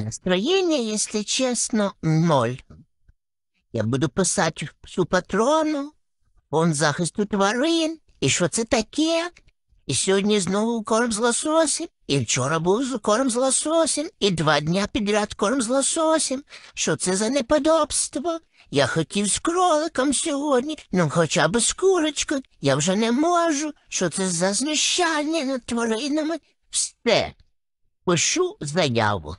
Настроение, если честно, ноль. Я буду писати супатрону, фонд захисту тварин, і що це таке. І сьогодні знову корм з лососем, і вчора був корм з лососем, і два дня підряд корм з лососем. Що це за неподобство? Я хотів з кроликом сьогодні, ну хоча б з курочкою. Я вже не можу. Що це за знущання над тваринами? Все. Пишу заяву.